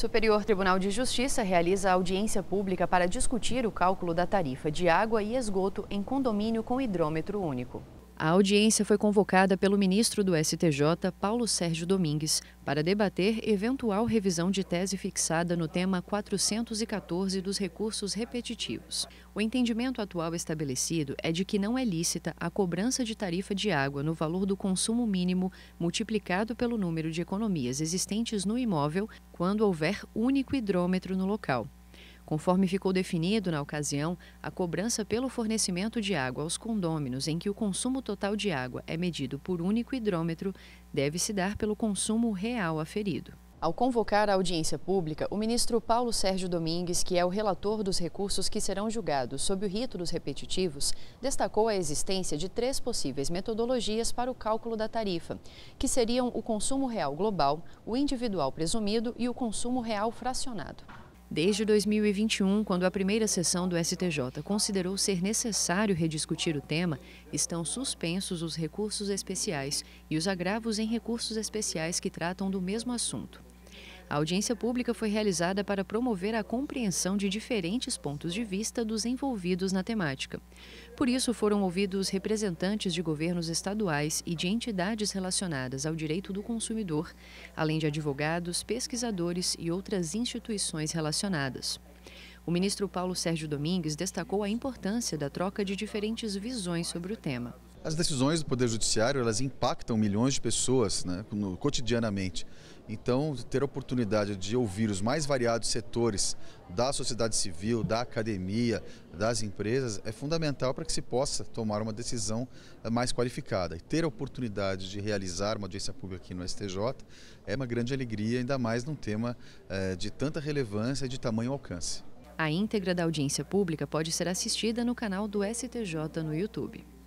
Superior Tribunal de Justiça realiza audiência pública para discutir o cálculo da tarifa de água e esgoto em condomínio com hidrômetro único. A audiência foi convocada pelo ministro do STJ, Paulo Sérgio Domingues, para debater eventual revisão de tese fixada no tema 414 dos recursos repetitivos. O entendimento atual estabelecido é de que não é lícita a cobrança de tarifa de água no valor do consumo mínimo multiplicado pelo número de economias existentes no imóvel quando houver único hidrômetro no local. Conforme ficou definido na ocasião, a cobrança pelo fornecimento de água aos condôminos em que o consumo total de água é medido por único hidrômetro deve se dar pelo consumo real aferido. Ao convocar a audiência pública, o ministro Paulo Sérgio Domingues, que é o relator dos recursos que serão julgados sob o rito dos repetitivos, destacou a existência de três possíveis metodologias para o cálculo da tarifa, que seriam o consumo real global, o individual presumido e o consumo real fracionado. Desde 2021, quando a primeira sessão do STJ considerou ser necessário rediscutir o tema, estão suspensos os recursos especiais e os agravos em recursos especiais que tratam do mesmo assunto. A audiência pública foi realizada para promover a compreensão de diferentes pontos de vista dos envolvidos na temática. Por isso, foram ouvidos representantes de governos estaduais e de entidades relacionadas ao direito do consumidor, além de advogados, pesquisadores e outras instituições relacionadas. O ministro Paulo Sérgio Domingues destacou a importância da troca de diferentes visões sobre o tema. As decisões do Poder Judiciário elas impactam milhões de pessoas né, cotidianamente. Então, ter a oportunidade de ouvir os mais variados setores da sociedade civil, da academia, das empresas, é fundamental para que se possa tomar uma decisão eh, mais qualificada. E ter a oportunidade de realizar uma audiência pública aqui no STJ é uma grande alegria, ainda mais num tema eh, de tanta relevância e de tamanho alcance. A íntegra da audiência pública pode ser assistida no canal do STJ no YouTube.